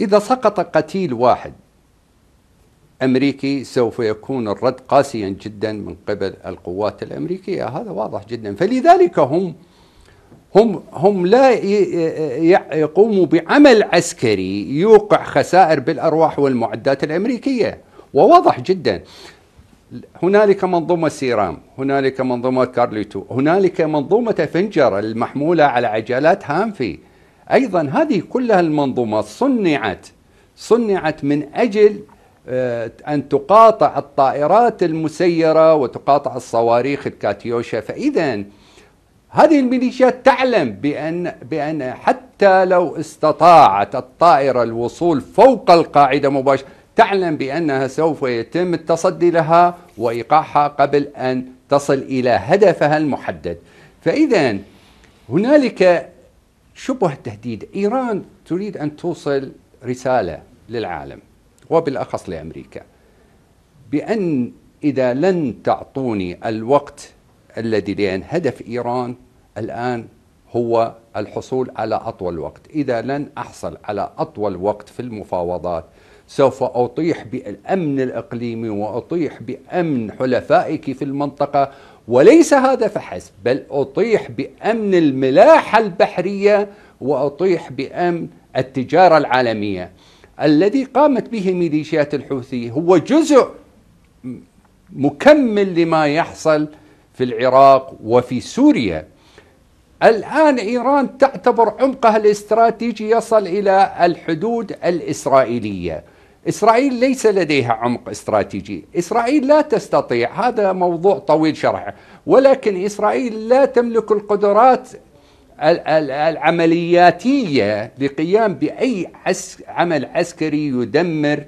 إذا سقط قتيل واحد أمريكي سوف يكون الرد قاسيا جدا من قبل القوات الأمريكية هذا واضح جدا فلذلك هم هم هم لا يقوموا بعمل عسكري يوقع خسائر بالارواح والمعدات الامريكيه وواضح جدا هنالك منظومه سيرام هنالك منظومه كارليتو هنالك منظومه افنجر المحموله على عجلات هامفي أيضا هذه كلها المنظومات صنعت صنعت من أجل آه، أن تقاطع الطائرات المسيرة وتقاطع الصواريخ الكاتيوشا فإذا هذه الميليشيات تعلم بأن بأن حتى لو استطاعت الطائرة الوصول فوق القاعدة مباشرة تعلم بأنها سوف يتم التصدي لها وإيقاعها قبل أن تصل إلى هدفها المحدد فإذا هنالك شبه تهديد إيران تريد أن توصل رسالة للعالم وبالأخص لأمريكا بأن إذا لن تعطوني الوقت الذي لأن هدف إيران الآن هو الحصول على أطول وقت إذا لن أحصل على أطول وقت في المفاوضات سوف أطيح بالأمن الإقليمي وأطيح بأمن حلفائك في المنطقة وليس هذا فحسب بل أطيح بأمن الملاحة البحرية وأطيح بأمن التجارة العالمية الذي قامت به ميليشيات الحوثي هو جزء مكمل لما يحصل في العراق وفي سوريا الآن إيران تعتبر عمقها الاستراتيجي يصل إلى الحدود الإسرائيلية إسرائيل ليس لديها عمق استراتيجي إسرائيل لا تستطيع هذا موضوع طويل شرحه ولكن إسرائيل لا تملك القدرات العملياتية لقيام بأي عمل عسكري يدمر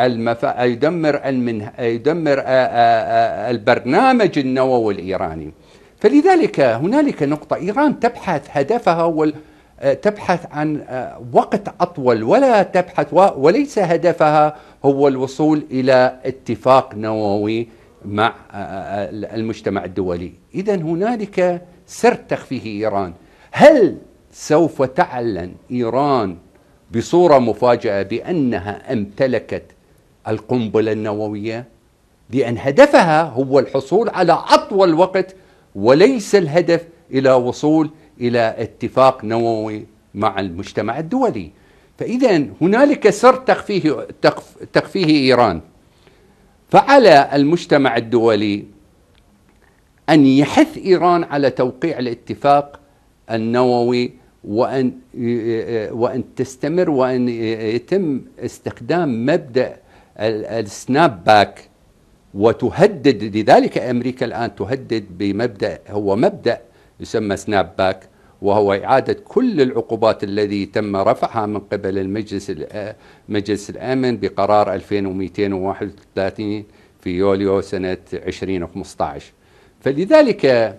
المفا... يدمر المن... يدمر البرنامج النووي الإيراني فلذلك هنالك نقطة إيران تبحث هدفها وال... تبحث عن آه، وقت أطول ولا تبحث وليس هدفها هو الوصول إلى اتفاق نووي مع آه، آه، المجتمع الدولي إذا هنالك سر تخفيه إيران هل سوف تعلن إيران بصورة مفاجئة بأنها امتلكت القنبلة النووية لأن هدفها هو الحصول على أطول وقت وليس الهدف إلى وصول إلى اتفاق نووي مع المجتمع الدولي فإذا هنالك سر تخفيه, تخفيه إيران فعلى المجتمع الدولي أن يحث إيران على توقيع الاتفاق النووي وأن وأن تستمر وأن يتم استخدام مبدأ السناب باك وتهدد لذلك أمريكا الآن تهدد بمبدأ هو مبدأ يسمى سناب باك وهو إعادة كل العقوبات الذي تم رفعها من قبل المجلس مجلس الأمن بقرار 2231 في يوليو سنة 2015 فلذلك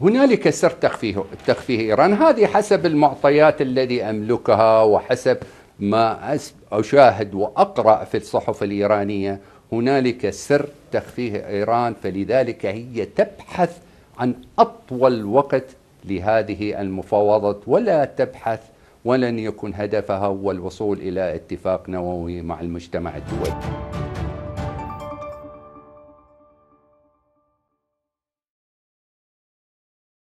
هنالك سر تخفيه تخفيه إيران هذه حسب المعطيات الذي أملكها وحسب ما أشاهد وأقرأ في الصحف الإيرانية هنالك سر تخفيه إيران فلذلك هي تبحث عن أطول وقت لهذه المفاوضات ولا تبحث ولن يكن هدفها هو الوصول إلى اتفاق نووي مع المجتمع الدولي